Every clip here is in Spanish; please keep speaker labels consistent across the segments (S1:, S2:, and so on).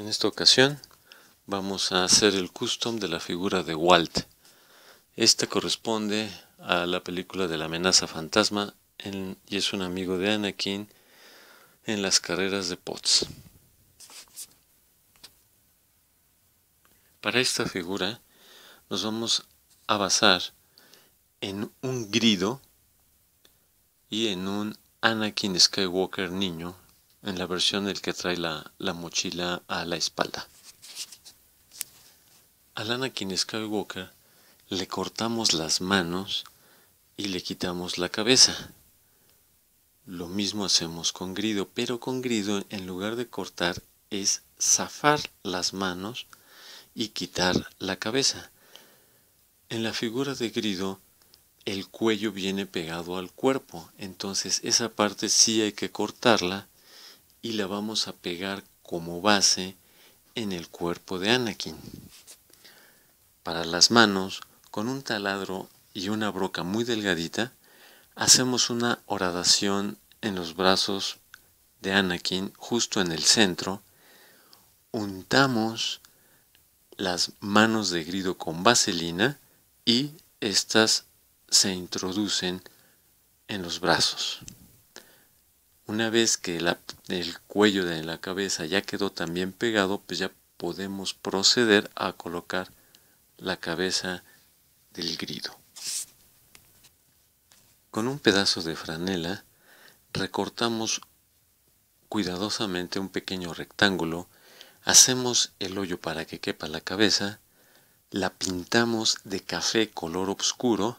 S1: En esta ocasión vamos a hacer el custom de la figura de Walt. Esta corresponde a la película de la amenaza fantasma y es un amigo de Anakin en las carreras de Potts. Para esta figura nos vamos a basar en un grido y en un Anakin Skywalker niño en la versión del que trae la, mochila a la espalda. es Anakin Boca le cortamos las manos y le quitamos la cabeza. Lo mismo hacemos con Grido, pero con Grido en lugar de cortar es zafar las manos y quitar la cabeza. En la figura de Grido el cuello viene pegado al cuerpo, entonces esa parte sí hay que cortarla y la vamos a pegar como base en el cuerpo de Anakin. Para las manos, con un taladro y una broca muy delgadita, hacemos una horadación en los brazos de Anakin justo en el centro, untamos las manos de grido con vaselina y estas se introducen en los brazos. Una vez que el cuello de la cabeza ya quedó también pegado, pues ya podemos proceder a colocar la cabeza del grido. Con un pedazo de franela recortamos cuidadosamente un pequeño rectángulo, hacemos el hoyo para que quepa la cabeza, la pintamos de café color oscuro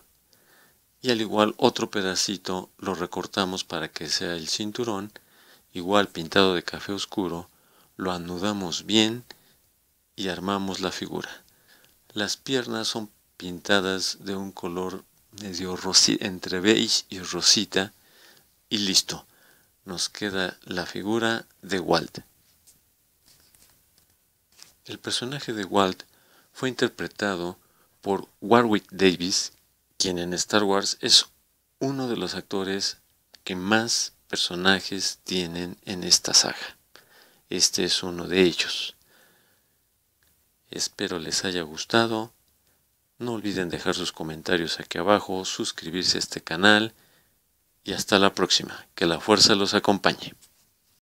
S1: y al igual otro pedacito lo recortamos para que sea el cinturón, igual pintado de café oscuro, lo anudamos bien y armamos la figura. Las piernas son pintadas de un color medio rosita, entre beige y rosita y listo. Nos queda la figura de Walt. El personaje de Walt fue interpretado por Warwick Davis, quien en Star Wars es uno de los actores que más personajes tienen en esta saga. Este es uno de ellos. Espero les haya gustado. No olviden dejar sus comentarios aquí abajo, suscribirse a este canal y hasta la próxima. Que la fuerza los acompañe.